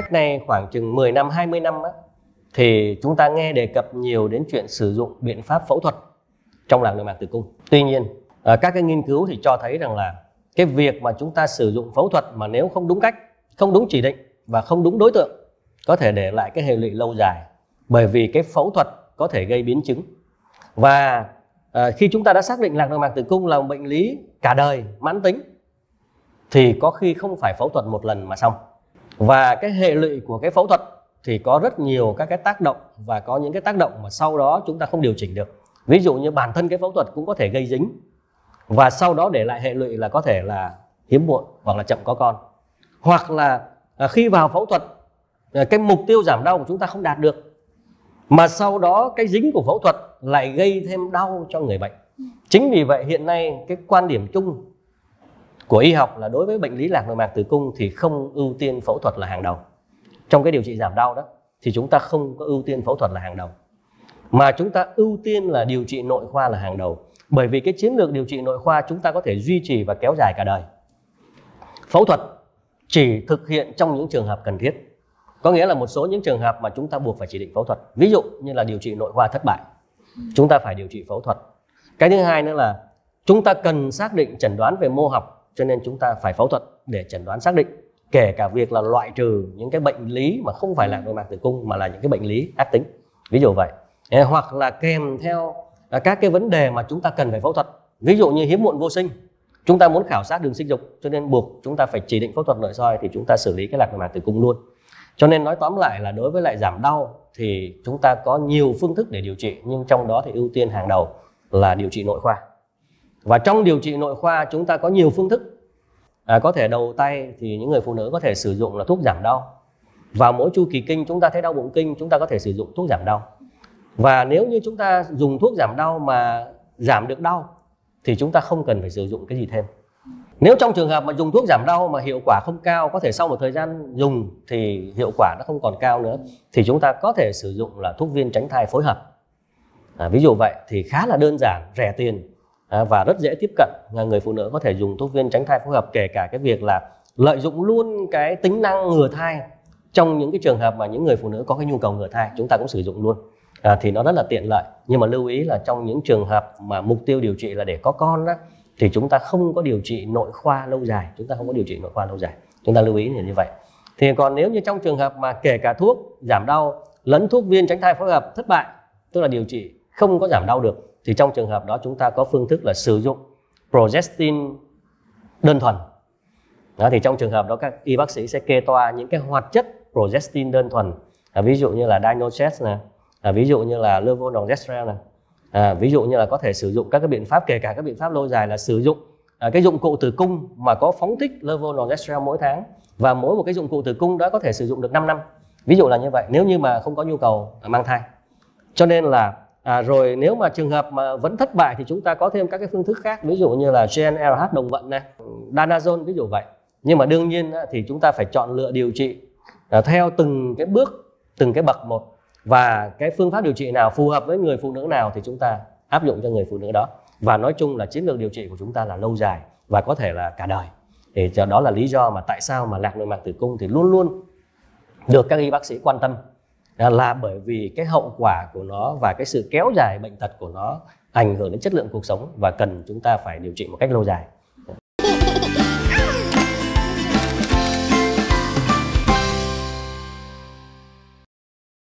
cách này khoảng chừng 10 năm 20 năm á, thì chúng ta nghe đề cập nhiều đến chuyện sử dụng biện pháp phẫu thuật trong làm nội mạc tử cung. Tuy nhiên ờ, các cái nghiên cứu thì cho thấy rằng là cái việc mà chúng ta sử dụng phẫu thuật mà nếu không đúng cách, không đúng chỉ định và không đúng đối tượng có thể để lại cái hệ lụy lâu dài bởi vì cái phẫu thuật có thể gây biến chứng và à, khi chúng ta đã xác định lạc nội mạc tử cung là một bệnh lý cả đời mãn tính thì có khi không phải phẫu thuật một lần mà xong và cái hệ lụy của cái phẫu thuật thì có rất nhiều các cái tác động và có những cái tác động mà sau đó chúng ta không điều chỉnh được ví dụ như bản thân cái phẫu thuật cũng có thể gây dính và sau đó để lại hệ lụy là có thể là hiếm muộn hoặc là chậm có con hoặc là à, khi vào phẫu thuật à, cái mục tiêu giảm đau của chúng ta không đạt được mà sau đó cái dính của phẫu thuật lại gây thêm đau cho người bệnh chính vì vậy hiện nay cái quan điểm chung của y học là đối với bệnh lý lạc nội mạc tử cung thì không ưu tiên phẫu thuật là hàng đầu trong cái điều trị giảm đau đó thì chúng ta không có ưu tiên phẫu thuật là hàng đầu mà chúng ta ưu tiên là điều trị nội khoa là hàng đầu bởi vì cái chiến lược điều trị nội khoa chúng ta có thể duy trì và kéo dài cả đời phẫu thuật chỉ thực hiện trong những trường hợp cần thiết có nghĩa là một số những trường hợp mà chúng ta buộc phải chỉ định phẫu thuật ví dụ như là điều trị nội khoa thất bại chúng ta phải điều trị phẫu thuật cái thứ hai nữa là chúng ta cần xác định chẩn đoán về mô học cho nên chúng ta phải phẫu thuật để chẩn đoán xác định kể cả việc là loại trừ những cái bệnh lý mà không phải là nội mạc tử cung mà là những cái bệnh lý ác tính ví dụ vậy hoặc là kèm theo à, các cái vấn đề mà chúng ta cần phải phẫu thuật ví dụ như hiếm muộn vô sinh chúng ta muốn khảo sát đường sinh dục cho nên buộc chúng ta phải chỉ định phẫu thuật nội soi thì chúng ta xử lý cái lạc nội mạc tử cung luôn cho nên nói tóm lại là đối với lại giảm đau thì chúng ta có nhiều phương thức để điều trị nhưng trong đó thì ưu tiên hàng đầu là điều trị nội khoa và trong điều trị nội khoa chúng ta có nhiều phương thức à, có thể đầu tay thì những người phụ nữ có thể sử dụng là thuốc giảm đau và mỗi chu kỳ kinh chúng ta thấy đau bụng kinh chúng ta có thể sử dụng thuốc giảm đau và nếu như chúng ta dùng thuốc giảm đau mà giảm được đau thì chúng ta không cần phải sử dụng cái gì thêm nếu trong trường hợp mà dùng thuốc giảm đau mà hiệu quả không cao có thể sau một thời gian dùng thì hiệu quả nó không còn cao nữa thì chúng ta có thể sử dụng là thuốc viên tránh thai phối hợp à, ví dụ vậy thì khá là đơn giản rẻ tiền Ờ, và rất dễ tiếp cận người phụ nữ có thể dùng thuốc viên tránh thai phối hợp kể cả cái việc là lợi dụng luôn cái tính năng ngừa thai trong những cái trường hợp mà những người phụ nữ có cái nhu cầu ngừa thai chúng ta cũng sử dụng luôn à, thì nó rất là tiện lợi nhưng mà lưu ý là trong những trường hợp mà mục tiêu điều trị là để có con đó, thì chúng ta không có điều trị nội khoa lâu dài chúng ta không có điều trị nội khoa lâu dài chúng ta lưu ý là như vậy thì còn nếu như trong trường hợp mà kể cả thuốc giảm đau lẫn thuốc viên tránh thai phối hợp thất bại tức là điều trị không có giảm đau được thì trong trường hợp đó chúng ta có phương thức là sử dụng progestin đơn thuần đó, thì trong trường hợp đó các y bác sĩ sẽ kê toa những cái hoạt chất progestin đơn thuần à, ví dụ như là dinochest nè à, ví dụ như là levonorgestrel nè à, ví dụ như là có thể sử dụng các cái biện pháp kể cả các biện pháp lâu dài là sử dụng à, cái dụng cụ tử cung mà có phóng thích levonorgestrel mỗi tháng và mỗi một cái dụng cụ tử cung đó có thể sử dụng được 5 năm ví dụ là như vậy nếu như mà không có nhu cầu à, mang thai cho nên là À, rồi nếu mà trường hợp mà vẫn thất bại thì chúng ta có thêm các cái phương thức khác ví dụ như là GnRH đồng vận này, danazone ví dụ vậy. Nhưng mà đương nhiên thì chúng ta phải chọn lựa điều trị à, theo từng cái bước, từng cái bậc một và cái phương pháp điều trị nào phù hợp với người phụ nữ nào thì chúng ta áp dụng cho người phụ nữ đó. Và nói chung là chiến lược điều trị của chúng ta là lâu dài và có thể là cả đời. Thì đó là lý do mà tại sao mà lạc nội mạc tử cung thì luôn luôn được các y bác sĩ quan tâm là bởi vì cái hậu quả của nó và cái sự kéo dài bệnh tật của nó ảnh hưởng đến chất lượng cuộc sống và cần chúng ta phải điều trị một cách lâu dài